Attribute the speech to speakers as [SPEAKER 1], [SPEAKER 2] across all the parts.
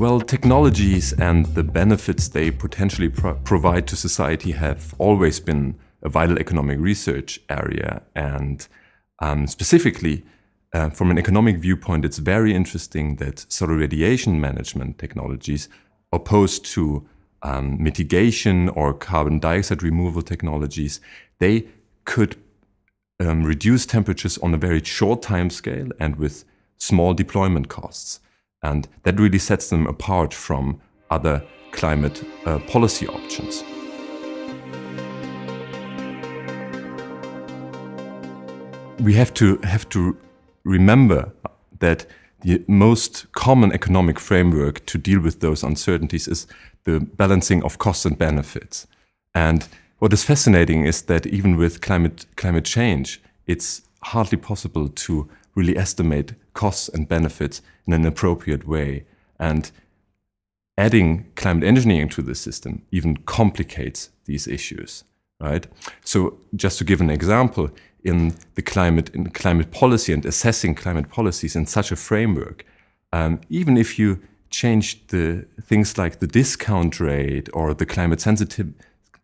[SPEAKER 1] Well, technologies and the benefits they potentially pro provide to society have always been a vital economic research area. And um, specifically, uh, from an economic viewpoint, it's very interesting that solar radiation management technologies, opposed to um, mitigation or carbon dioxide removal technologies, they could um, reduce temperatures on a very short time scale and with small deployment costs. And that really sets them apart from other climate uh, policy options. We have to have to remember that the most common economic framework to deal with those uncertainties is the balancing of costs and benefits. And what is fascinating is that even with climate climate change, it's hardly possible to really estimate costs and benefits in an appropriate way. And adding climate engineering to the system even complicates these issues, right? So just to give an example, in the climate in climate policy and assessing climate policies in such a framework, um, even if you change the things like the discount rate or the climate sensitive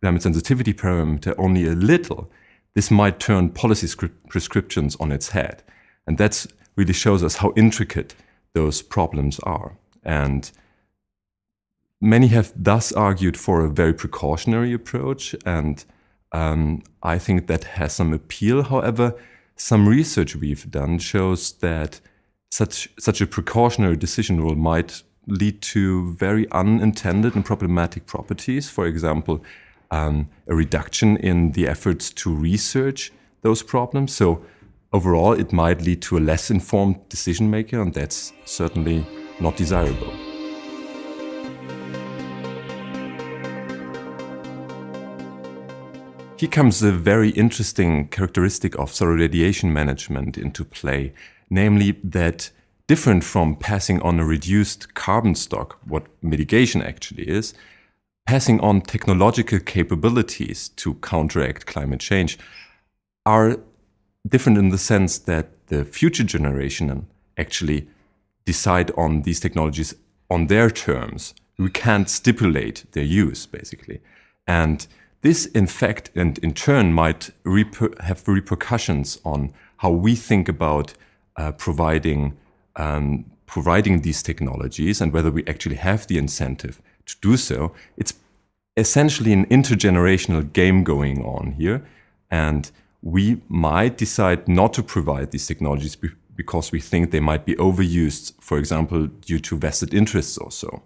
[SPEAKER 1] climate sensitivity parameter only a little, this might turn policy prescriptions on its head. And that's really shows us how intricate those problems are. And many have thus argued for a very precautionary approach, and um, I think that has some appeal. However, some research we've done shows that such such a precautionary decision rule might lead to very unintended and problematic properties. For example, um, a reduction in the efforts to research those problems. So Overall, it might lead to a less informed decision maker, and that's certainly not desirable. Here comes a very interesting characteristic of solar radiation management into play, namely that different from passing on a reduced carbon stock, what mitigation actually is, passing on technological capabilities to counteract climate change are different in the sense that the future generation actually decide on these technologies on their terms. We can't stipulate their use, basically. And this, in fact, and in turn, might reper have repercussions on how we think about uh, providing, um, providing these technologies and whether we actually have the incentive to do so. It's essentially an intergenerational game going on here. And we might decide not to provide these technologies be because we think they might be overused, for example, due to vested interests or so.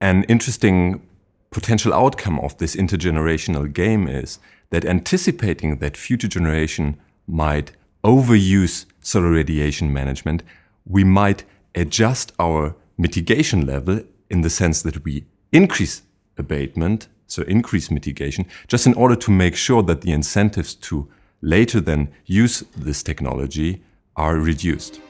[SPEAKER 1] An interesting potential outcome of this intergenerational game is that anticipating that future generation might overuse solar radiation management, we might adjust our mitigation level in the sense that we increase abatement, so increase mitigation, just in order to make sure that the incentives to later then use this technology are reduced.